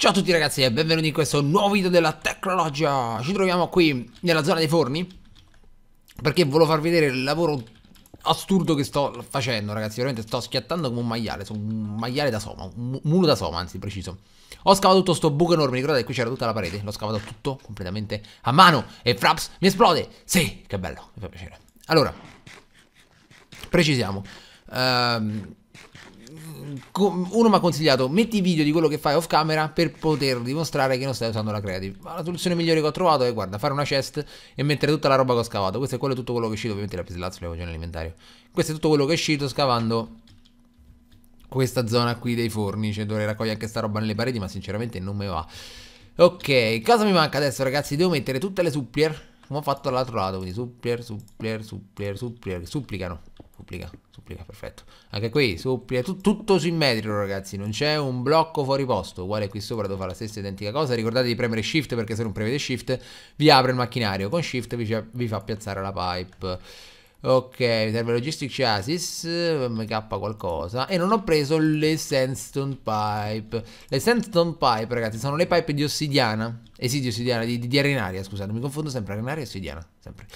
Ciao a tutti ragazzi e benvenuti in questo nuovo video della Tecnologia Ci troviamo qui nella zona dei forni Perché volevo far vedere il lavoro assurdo che sto facendo ragazzi Veramente sto schiattando come un maiale Sono un maiale da soma, un mulo da soma anzi preciso Ho scavato tutto sto buco enorme, ricordate qui c'era tutta la parete L'ho scavato tutto completamente a mano E Fraps mi esplode Sì, che bello, mi fa piacere Allora, precisiamo Ehm uno mi ha consigliato metti video di quello che fai off camera per poter dimostrare che non stai usando la creative. Ma la soluzione migliore che ho trovato è guarda, fare una chest e mettere tutta la roba che ho scavato. Questo è quello, tutto quello che è uscito, ovviamente la pislazzo e le alimentario. Questo è tutto quello che è uscito scavando questa zona qui dei forni, cioè dovrei raccogliere anche sta roba nelle pareti, ma sinceramente non me va. Ok, cosa mi manca adesso ragazzi? Devo mettere tutte le supplier come ho fatto dall'altro lato, quindi supplier, supplier, supplier, supplier, supplicano. Supplica, supplica, perfetto. Anche qui, supplier, tu, tutto simmetrico ragazzi, non c'è un blocco fuori posto. Uguale qui sopra devo fare la stessa identica cosa. Ricordate di premere shift perché se non premete shift vi apre il macchinario. Con shift vi, vi fa piazzare la pipe. Ok, mi serve Logistics Chassis, MK qualcosa. E non ho preso le Sandstone Pipe. Le Sandstone Pipe, ragazzi, sono le pipe di ossidiana. Eh sì, di ossidiana, di, di arenaria, scusate, mi confondo sempre, arenaria e ossidiana, sempre.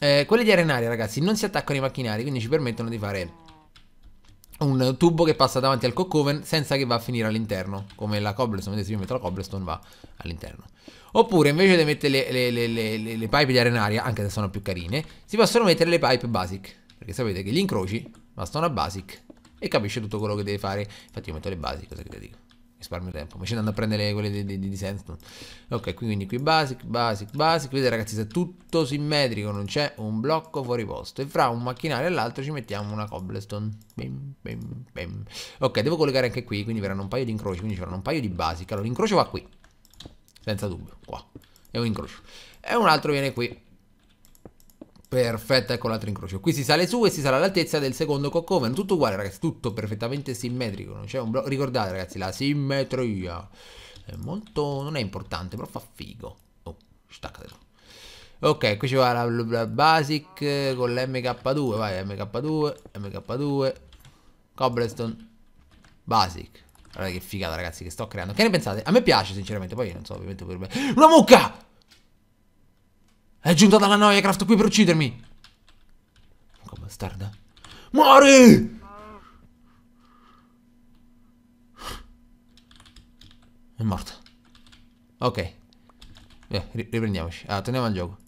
Eh, quelle di arenaria, ragazzi, non si attaccano ai macchinari, quindi ci permettono di fare un tubo che passa davanti al cockoven senza che va a finire all'interno, come la cobblestone, se io metto la cobblestone va all'interno. Oppure invece di mettere le, le, le, le, pipe di arenaria, anche se sono più carine, si possono mettere le pipe basic, perché sapete che gli incroci bastano a basic e capisce tutto quello che deve fare. Infatti io metto le basic, cosa che ti dico risparmio tempo ma ci andando a prendere quelle di, di, di, Sandstone ok quindi qui basic basic basic vedete ragazzi se è tutto simmetrico non c'è un blocco fuori posto e fra un macchinario e l'altro ci mettiamo una cobblestone bim, bim, bim. ok devo collegare anche qui quindi verranno un paio di incroci quindi ci saranno un paio di basic allora l'incrocio va qui senza dubbio qua è un incrocio e un altro viene qui Perfetto, ecco l'altro incrocio. Qui si sale su e si sale all'altezza del secondo coccoven. Tutto uguale, ragazzi, tutto perfettamente simmetrico. Non c'è un blocco. Ricordate, ragazzi, la simmetria è molto... non è importante, però fa figo. Oh, staccatelo. Ok, qui ci va la, la basic con l'MK2. Vai, MK2, MK2, cobblestone, basic. Guardate che figata, ragazzi, che sto creando. Che ne pensate? A me piace, sinceramente. Poi non so, ovviamente per me. Una mucca! È giunta dalla noia, Craft qui per uccidermi. Porca bastarda. Mori! È morto. Ok. Via, riprendiamoci. Allora, ah, torniamo al gioco.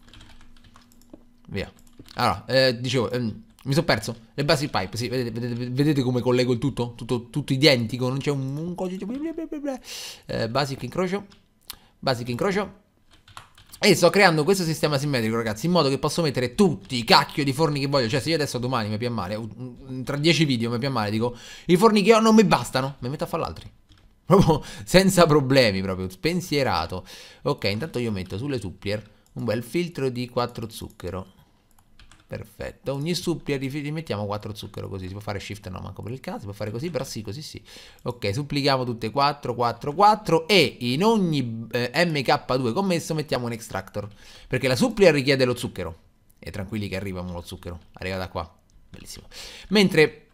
Via. Allora, eh, dicevo, ehm, mi sono perso. Le basi pipe, sì, vedete, vedete, vedete, come collego il tutto? Tutto, tutto identico, non c'è un, un codice... Eh, basic incrocio. Basic incrocio. E sto creando questo sistema simmetrico, ragazzi, in modo che posso mettere tutti i cacchio di forni che voglio. Cioè, se io adesso domani mi piace male, tra dieci video mi piace male, dico, i forni che ho non mi bastano, mi metto a fare altri. Proprio senza problemi, proprio spensierato. Ok, intanto io metto sulle supplier un bel filtro di 4 zucchero perfetto ogni supplia mettiamo 4 zucchero così si può fare shift no manco per il caso si può fare così però sì così sì ok supplichiamo tutte 4 4 4 e in ogni eh, mk2 commesso mettiamo un extractor perché la supplia richiede lo zucchero e tranquilli che arriva lo zucchero arriva da qua bellissimo mentre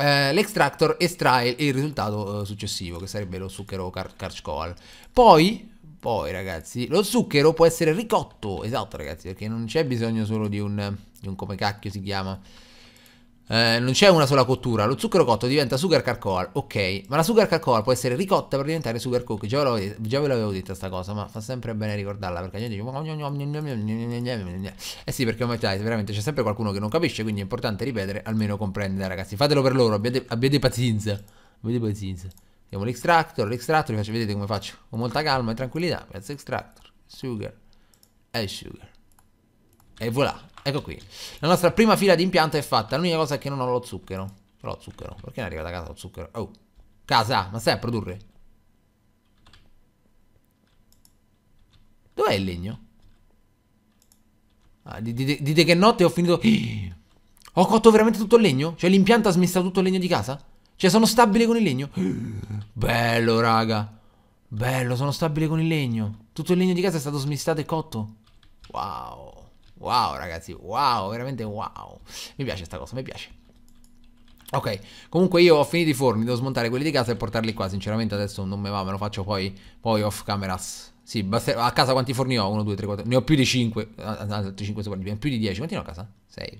eh, l'extractor estrae il risultato eh, successivo, che sarebbe lo zucchero car carchcoal. Poi poi ragazzi, lo zucchero può essere ricotto, esatto ragazzi, perché non c'è bisogno solo di un, di un come cacchio si chiama, eh, non c'è una sola cottura, lo zucchero cotto diventa sugar carcoal, ok, ma la sugar carcoal può essere ricotta per diventare sugar cookie, già, già ve l'avevo detto sta cosa, ma fa sempre bene ricordarla, perché io dico... Eh sì, perché come dai, veramente c'è sempre qualcuno che non capisce, quindi è importante ripetere, almeno comprendere ragazzi, fatelo per loro, abbiate, abbiate pazienza, abbiate pazienza. Diamo l'extractor, l'extractor, vi faccio vedere come faccio. Con molta calma e tranquillità. Mezzo extractor, sugar e sugar. E voilà, ecco qui. La nostra prima fila di impianto è fatta. L'unica cosa è che non ho lo zucchero. Però lo zucchero, perché non è arrivata a casa lo zucchero? Oh, casa, ma stai a produrre? Dov'è il legno? Ah, dite, dite che notte ho finito... Ho cotto veramente tutto il legno? Cioè l'impianto ha smissato tutto il legno di casa? Cioè, sono stabile con il legno. Bello, raga. Bello, sono stabile con il legno. Tutto il legno di casa è stato smistato e cotto. Wow. Wow, ragazzi. Wow, veramente wow. Mi piace sta cosa, mi piace. Ok, comunque io ho finito i forni, devo smontare quelli di casa e portarli qua. Sinceramente adesso non me va, me lo faccio poi, poi off cameras. Sì, a casa quanti forni ho? 1, 2, 3, 4. Ne ho più di 5. Ah, ah, altri 5 sopra, più di 10. Quanti ne ho a casa? 6.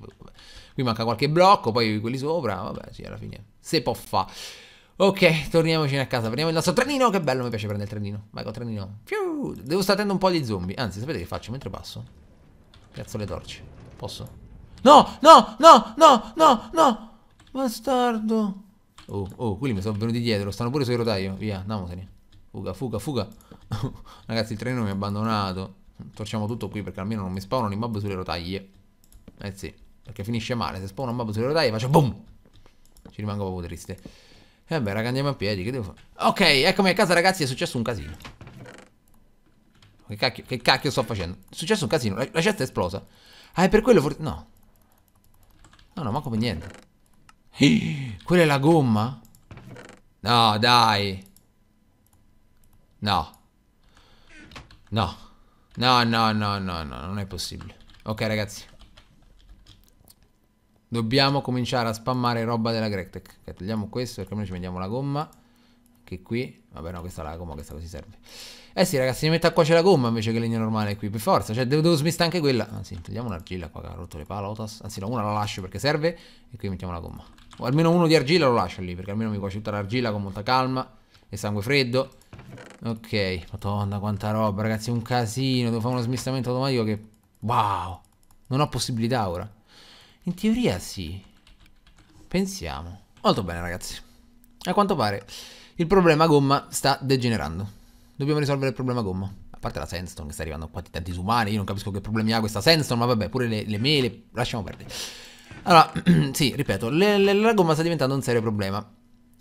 Qui manca qualche blocco, poi quelli sopra, vabbè, sì, alla fine se può fa. Ok, torniamoci a casa, prendiamo il nostro trenino, che bello, mi piace prendere il trenino. Vai con il trenino. Piu! Devo stare attento un po' agli zombie. Anzi, sapete che faccio mentre passo? Piazzo le torce. Posso? No, no, no, no, no, no! Bastardo! Oh, oh, quelli mi sono venuti dietro, stanno pure sui rotaio. Via, andiamocene. Fuga, fuga, fuga. Ragazzi, il treno mi ha abbandonato. Torciamo tutto qui perché almeno non mi spawnano i mob sulle rotaie. Eh sì, perché finisce male. Se spawno un babbo sulle rotaie faccio boom. Ci rimango proprio triste. E eh beh, raga, andiamo a piedi, che devo fare? Ok, eccomi a casa, ragazzi, è successo un casino. Che cacchio, che cacchio sto facendo? È successo un casino, la, la cesta è esplosa. Ah, è per quello forse... No. No, no, ma come niente. Quella è la gomma? No, dai. No. No. No, no, no, no, no, non è possibile. Ok, ragazzi. Dobbiamo cominciare a spammare roba della Grektek. Okay, togliamo questo perché noi ci mettiamo la gomma. Che qui, vabbè no, questa è la gomma, questa così serve. Eh sì ragazzi, mi metto a cuocere la gomma invece che legno normale qui, per forza. Cioè devo, devo smistare anche quella. Anzi, ah, togliamo l'argilla qua che ha rotto le palotas. Anzi no, una la lascio perché serve e qui mettiamo la gomma. O almeno uno di argilla lo lascio lì perché almeno mi cuoce tutta l'argilla con molta calma e sangue freddo. Ok, madonna quanta roba ragazzi, un casino. Devo fare uno smistamento automatico che... Wow, non ho possibilità ora. In teoria sì. Pensiamo. Molto bene ragazzi. A quanto pare il problema gomma sta degenerando. Dobbiamo risolvere il problema gomma. A parte la sandstone che sta arrivando qua tanti disumani. Io non capisco che problemi ha questa sandstone, ma vabbè, pure le, le mele. Lasciamo perdere. Allora, sì, ripeto, le, le, la gomma sta diventando un serio problema.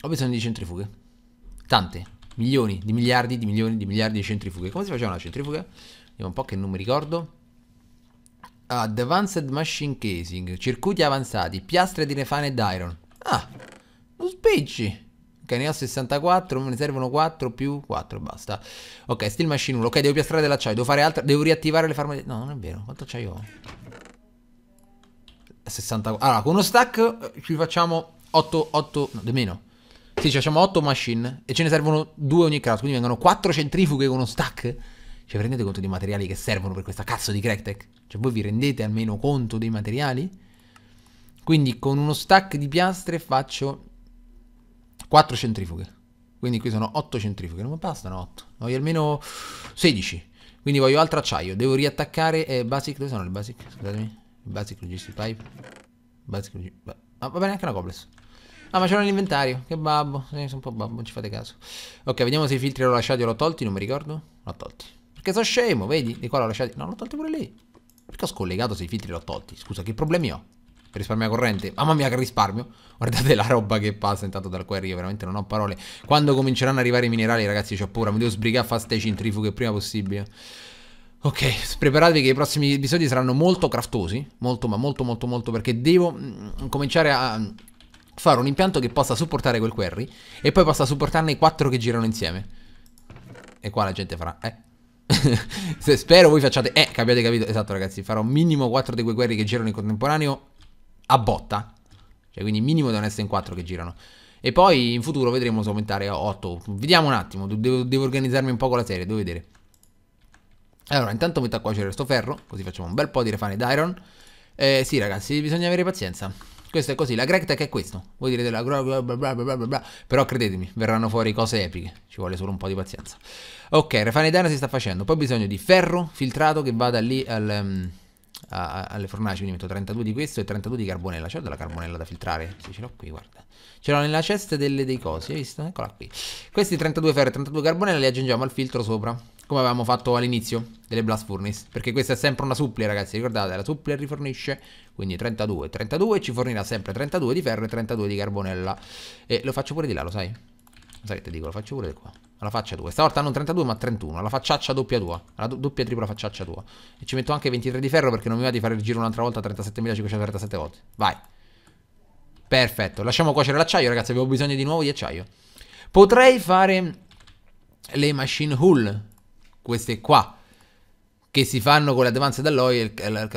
Ho bisogno di centrifughe. Tante. Milioni, di miliardi, di milioni, di miliardi di centrifughe. Come si faceva una centrifuga? Vediamo un po' che non mi ricordo. Advanced Machine Casing, circuiti avanzati, piastre di nefane ed iron. Ah, lo spicci. Ok, ne ho 64, me ne servono 4 più 4, basta. Ok, steel machine 1. Ok, devo piastrare dell'acciaio, devo fare altro, devo riattivare le farme... No, non è vero, quanto acciaio ho? 64. Allora, con uno stack eh, ci facciamo 8, 8, no, di meno. Sì, ci facciamo 8 machine e ce ne servono 2 ogni caso, quindi vengono 4 centrifughe con uno stack. Cioè, vi rendete conto dei materiali che servono per questa cazzo di cracktech? Cioè, voi vi rendete almeno conto dei materiali? Quindi con uno stack di piastre faccio 4 centrifughe. Quindi qui sono 8 centrifughe, non mi bastano 8, voglio almeno 16. Quindi voglio altro acciaio, devo riattaccare eh, basic, dove sono le basic? Scusatemi. Basic logistic pipe. Basic logistic. Ah, va bene anche una cobbles. Ah, ma c'era nell'inventario. Che babbo. Eh, sono un po' babbo, non ci fate caso. Ok, vediamo se i filtri l'ho lasciati o l'ho tolti, non mi ricordo. L'ho tolti. Che sono scemo, vedi? Di qua l'ho lasciato. No, l'ho tolto pure lì. Perché ho scollegato se i filtri l'ho tolti? Scusa, che problemi ho? Per risparmiare corrente? Mamma mia, che risparmio! Guardate la roba che passa intanto dal qua io veramente non ho parole. Quando cominceranno ad arrivare i minerali, ragazzi, ho paura. Mi devo sbrigare a fare ste centrifughe prima possibile. Ok, preparatevi che i prossimi episodi saranno molto craftosi. Molto, ma molto, molto, molto. Perché devo mm, cominciare a mm, fare un impianto che possa supportare quel query e poi possa supportarne i quattro che girano insieme. E qua la gente farà, eh, spero voi facciate... Eh, che abbiate capito? Esatto ragazzi, farò minimo 4 di quei query che girano in contemporaneo a botta. Cioè quindi minimo devono essere in 4 che girano. E poi in futuro vedremo se aumentare a 8. Vediamo un attimo, devo, devo organizzarmi un po' con la serie, devo vedere. Allora, intanto metto a cuocere questo ferro, così facciamo un bel po' di refine d'iron. Eh, sì ragazzi, bisogna avere pazienza. Questo è così, la Greg Tech è questo. Voi direte la bla bla bla bla Però credetemi, verranno fuori cose epiche. Ci vuole solo un po' di pazienza. Ok, Refinedana si sta facendo. Poi ho bisogno di ferro filtrato che vada lì al, um, a, alle fornaci. Quindi metto 32 di questo e 32 di carbonella. C'è della carbonella da filtrare? Sì, ce l'ho qui, guarda. Ce l'ho nella cesta delle, dei cosi, hai visto? Eccola qui. Questi 32 ferro e 32 carbonella li aggiungiamo al filtro sopra come avevamo fatto all'inizio delle Blast Furnace, perché questa è sempre una supple ragazzi, ricordate, la supple rifornisce, quindi 32, 32, ci fornirà sempre 32 di ferro e 32 di carbonella, e lo faccio pure di là, lo sai? Lo sai che ti dico, lo faccio pure di qua, alla faccia 2, stavolta non 32 ma 31, alla facciaccia doppia tua, alla do doppia tripla facciaccia tua, e ci metto anche 23 di ferro perché non mi va di fare il giro un'altra volta 37.537 volte, vai! Perfetto, lasciamo cuocere l'acciaio ragazzi, abbiamo bisogno di nuovo di acciaio. Potrei fare le machine hull queste qua che si fanno con le advanced alloy,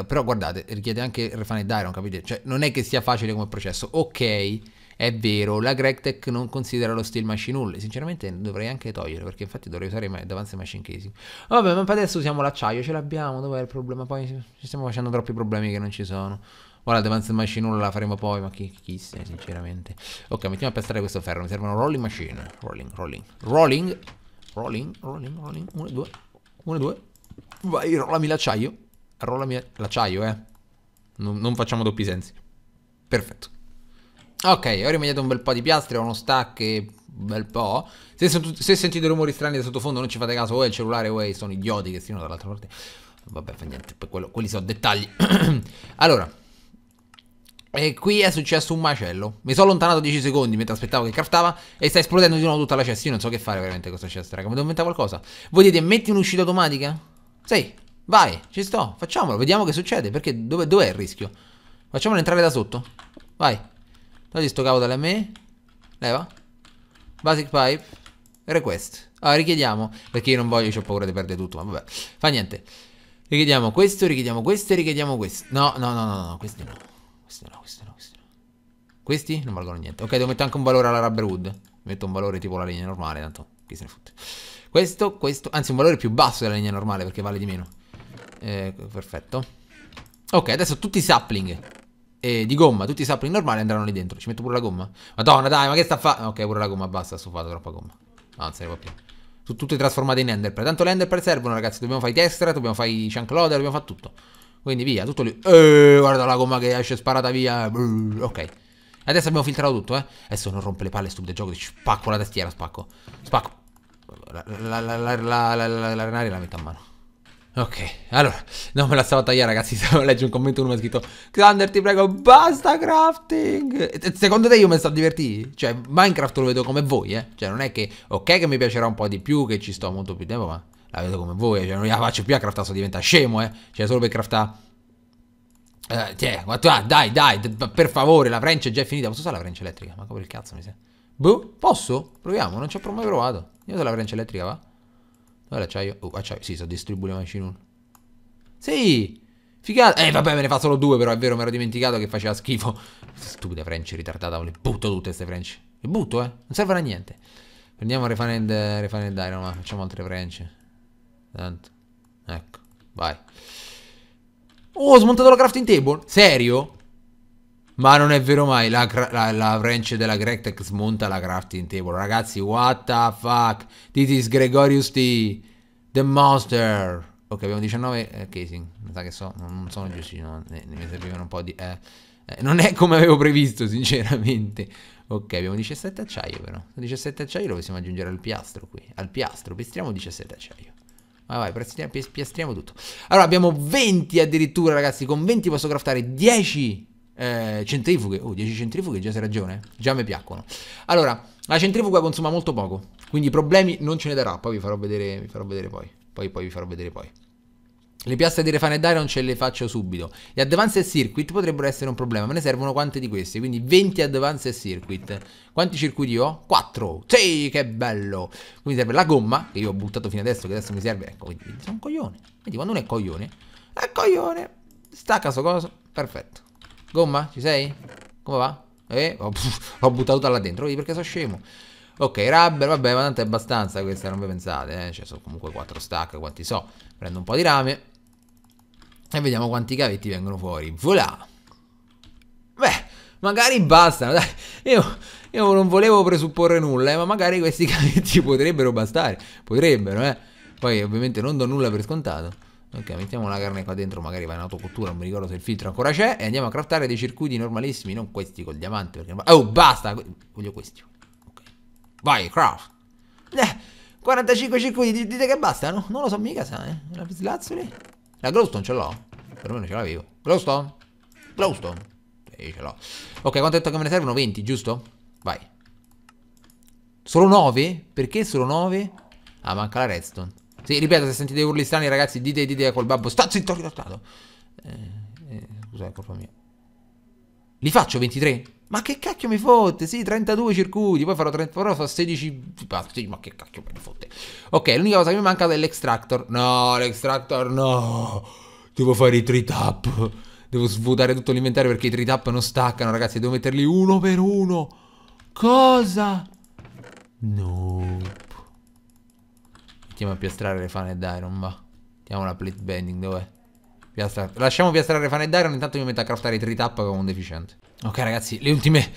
però guardate, richiede anche refined iron, capite? Cioè non è che sia facile come processo, ok, è vero, la Gregtech non considera lo steel machine hull, sinceramente dovrei anche toglierlo, perché infatti dovrei usare advanced machine casing. Vabbè, ma adesso usiamo l'acciaio, ce l'abbiamo, dov'è il problema? Poi ci stiamo facendo troppi problemi che non ci sono. Ora l'advanced machine hull la faremo poi, ma chi, chi se, sinceramente. Ok, mettiamo a pestare questo ferro, mi servono rolling machine, rolling, rolling, rolling, Rolling, rolling, rolling. 1, e 2, 1, e 2. Vai, rollami l'acciaio. Rollami l'acciaio, eh. Non, non, facciamo doppi sensi. Perfetto. Ok, ho rimediato un bel po' di piastre, ho uno stack e bel po'. Se, se sentite rumori strani da sottofondo non ci fate caso, o è il cellulare o è, sono idioti che stiano dall'altra parte. Vabbè, fa niente, quello, quelli sono dettagli. allora, e qui è successo un macello. Mi sono allontanato 10 secondi mentre aspettavo che craftava e sta esplodendo di nuovo tutta la cesta. Io non so che fare veramente questa cesta, raga. Mi devo inventare qualcosa. Voi dite, metti un'uscita automatica? Sì, vai, ci sto. Facciamolo, vediamo che succede. Perché dov'è dov il rischio? Facciamolo entrare da sotto. Vai. Togli sto cavo dalle me. Leva. Basic pipe. Request. Allora, richiediamo. Perché io non voglio, ho paura di perdere tutto, ma vabbè. Fa niente. Richiediamo questo, richiediamo questo e richiediamo questo. No, no, no, no, no, questo no. Questo no, questo no, questo no. Questi? Non valgono niente. Ok, devo mettere anche un valore alla rubber wood. Metto un valore tipo la legna normale, tanto chi se ne fotte. Questo, questo, anzi un valore più basso della legna normale perché vale di meno. Eh, perfetto. Ok, adesso tutti i sapling eh, di gomma, tutti i sapling normali andranno lì dentro. Ci metto pure la gomma? Madonna, dai, ma che sta a fa... Ok, pure la gomma, basta, sto fatto troppa gomma. Anzi, ne va più. Tutte trasformate in enderpearl. Tanto le enderpearl servono, ragazzi. Dobbiamo fare i extra, dobbiamo fare i chunk loader, dobbiamo fare tutto. Quindi via, tutto lì. Eeeh, guarda la gomma che esce sparata via. Eh, ok. Adesso abbiamo filtrato tutto, eh. Adesso non rompe le palle, stupido gioco. Ti spacco la tastiera, spacco. Spacco. La la la la la la la, la, la metto a mano. Ok, allora, non me la stavo a tagliare ragazzi, stavo a leggere un commento, uno mi ha scritto Xander ti prego, basta crafting! Eh, secondo te io mi sto a divertire? Cioè, Minecraft lo vedo come voi, eh? Cioè, non è che, ok che mi piacerà un po' di più, che ci sto molto più tempo, ma la vedo come voi, cioè non la faccio più a craftare, sto diventa scemo, eh. Cioè solo per craftare... Eh, tiè, ah, dai, dai, per favore, la French è già finita. Posso usare la French elettrica? Ma come il cazzo mi sa. Boh, posso? Proviamo, non ci ho mai provato. Io uso la French elettrica, va? Dove l'acciaio? Oh, acciaio, sì, so distribuire la machine 1. Sì! Figata. Eh, vabbè, me ne fa solo due, però è vero, mi ero dimenticato che faceva schifo. Stupida French ritardata, le butto tutte queste French. Le butto, eh. Non servono a niente. Prendiamo Refined, eh, Refined Iron, ma facciamo altre French. Tanto. Ecco, vai. Oh, ho smontato la crafting table. Serio? Ma non è vero mai, la, la, la wrench della Gregtech smonta la crafting table. Ragazzi, what the fuck? This is Gregorius T. The monster. Ok, abbiamo 19 eh, casing. Mi sa che so, non sono giusti, no, ne, ne mi servivano un po' di... Eh, eh, non è come avevo previsto, sinceramente. Ok, abbiamo 17 acciaio però. 17 acciaio lo possiamo aggiungere al piastro qui. Al piastro, pistriamo 17 acciaio. Vai, vai, piastriamo tutto. Allora, abbiamo 20 addirittura, ragazzi. Con 20 posso craftare 10 eh, centrifughe. Oh, 10 centrifughe, già se ragione. Eh. Già mi piacciono. Allora, la centrifuga consuma molto poco. Quindi problemi non ce ne darà. Poi vi farò vedere, vi farò vedere poi. Poi, poi vi farò vedere poi. Le piastre di Refine e non ce le faccio subito. Gli Advance e Circuit potrebbero essere un problema. Me ne servono quante di queste? Quindi 20 Advance e Circuit. Quanti circuiti ho? 4. Sì, che bello. Quindi serve la gomma, che io ho buttato fino adesso, che adesso mi serve. Ecco, quindi sono un coglione. Vedi, quando non è coglione, è coglione. Stacca sto coso. Perfetto. Gomma, ci sei? Come va? Eh, ho, buttato tutta là dentro. Vedi perché sono scemo. Ok, rubber, vabbè, ma tanto è abbastanza questa, non vi pensate, eh? Cioè, sono comunque 4 stack, quanti so. Prendo un po' di rame vediamo quanti cavetti vengono fuori. Voilà! Beh, magari bastano, dai. Io, io non volevo presupporre nulla, eh, ma magari questi cavetti potrebbero bastare. Potrebbero, eh. Poi ovviamente non do nulla per scontato. Ok, mettiamo la carne qua dentro, magari va in autocottura, non mi ricordo se il filtro ancora c'è. E andiamo a craftare dei circuiti normalissimi, non questi col diamante. Perché... Oh, basta! Voglio questi. Ok. Vai, craft! Eh, 45 circuiti, dite che bastano? Non lo so mica, sai. Eh. La pislazzoli? La glowstone ce l'ho? perlomeno ce l'avevo. Glowstone? Glowstone? Sì, ce l'ho. Ok, quanto detto che me ne servono? 20, giusto? Vai. Solo 9? Perché solo 9? Ah, manca la redstone. Sì, ripeto, se sentite urli strani, ragazzi, dite, dite col babbo. Sta zitto, ritardato. Eh, eh, scusa, è colpa mia. Li faccio 23? Ma che cacchio mi fotte? Sì, 32 circuiti, poi farò 30, però fa 16 sì, ma che cacchio mi fotte. Ok, l'unica cosa che mi manca è l'extractor. No, l'extractor no devo fare i tritap. Devo svuotare tutto l'inventario perché i tritap non staccano, ragazzi. Devo metterli uno per uno. Cosa? No. Mettiamo a piastrare le fane d'Iron, va. Mettiamo la plate bending, dov'è? Piastra... Lasciamo piastrare le fane d'Iron, intanto mi metto a craftare i tritap come un deficiente. Ok, ragazzi, le ultime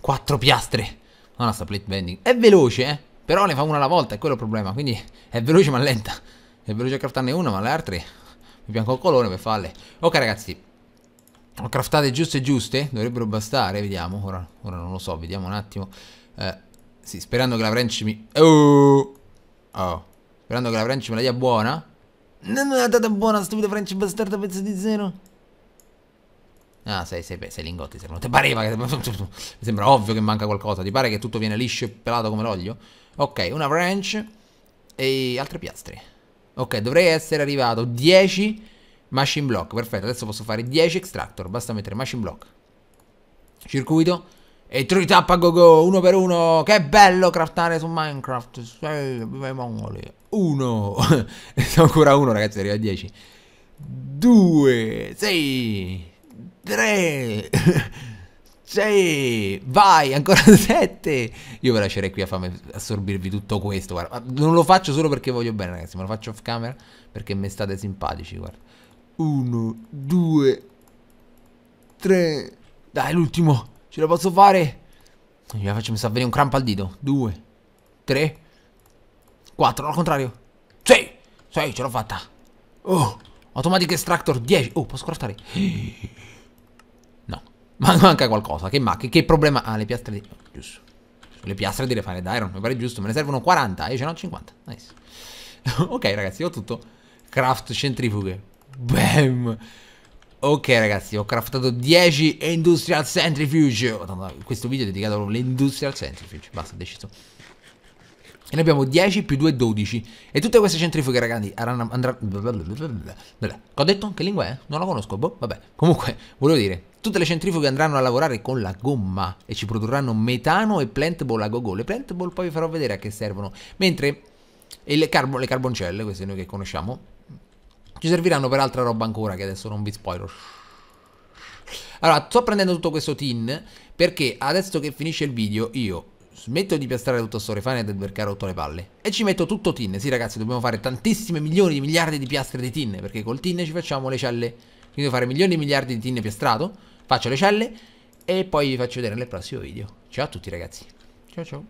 quattro piastre. No, no, sta plate bending. È veloce, eh. Però ne fa una alla volta, è quello il problema. Quindi è veloce ma lenta. È veloce a craftarne una, ma le altre bianco al colore per farle. Ok ragazzi, ho craftate giuste giuste, dovrebbero bastare, vediamo, ora, ora non lo so, vediamo un attimo. Eh, sì, sperando che la wrench mi... Oh! oh. Sperando che la wrench me la dia buona. Non me una data buona, stupida wrench bastarda, pezzo di zero. Ah, sei, sei, sei lingotti, se non ti pareva che... Mi sembra ovvio che manca qualcosa, ti pare che tutto viene liscio e pelato come l'olio? Ok, una wrench e altre piastre. Ok, dovrei essere arrivato 10 machine block. Perfetto, adesso posso fare 10 extractor. Basta mettere machine block. Circuito. E true tap a go go, uno per uno. Che bello craftare su Minecraft. Uno. ancora uno, ragazzi, arriva a 10. 2, 6, 3. Sì, vai, ancora 7. Io vi lascerei qui a farmi assorbirvi tutto questo. Guarda. Non lo faccio solo perché voglio bene, ragazzi, ma lo faccio off camera perché mi state simpatici, guarda. 1, 2, 3. Dai, l'ultimo. Ce la posso fare? Mi faccio mi sta venire un crampo al dito. 2, 3, 4. Al contrario. 6. 6, ce l'ho fatta. Oh, automatic extractor 10. Oh, posso craftare. Ma manca qualcosa. Che, ma, che, che problema ha ah, le piastre di... Giusto. Le piastre delle fare d'iron, mi pare giusto. Me ne servono 40 e eh, ce ho 50. Nice. ok, ragazzi, ho tutto. Craft centrifughe. Bam. Ok ragazzi, ho craftato 10 Industrial Centrifuge oh, Questo video è dedicato all'Industrial Centrifuge Basta, deciso e ne abbiamo 10 più 2, 12. E tutte queste centrifughe, ragazzi, andranno... Ho detto? Che lingua è? Non la conosco, boh, vabbè. Comunque, volevo dire, tutte le centrifughe andranno a lavorare con la gomma e ci produrranno metano e plantable a gogo. Le plantable poi vi farò vedere a che servono. Mentre le, carbo le carboncelle, queste noi che conosciamo, ci serviranno per altra roba ancora che adesso non vi spoiler. Allora, sto prendendo tutto questo tin perché adesso che finisce il video io smetto di piastrare tutto sto refine e cercare rotto le palle. E ci metto tutto tin. Sì, ragazzi, dobbiamo fare tantissime milioni di miliardi di piastre di tin. Perché col tin ci facciamo le celle. Quindi devo fare milioni di miliardi di tin piastrato. Faccio le celle. E poi vi faccio vedere nel prossimo video. Ciao a tutti, ragazzi. Ciao ciao.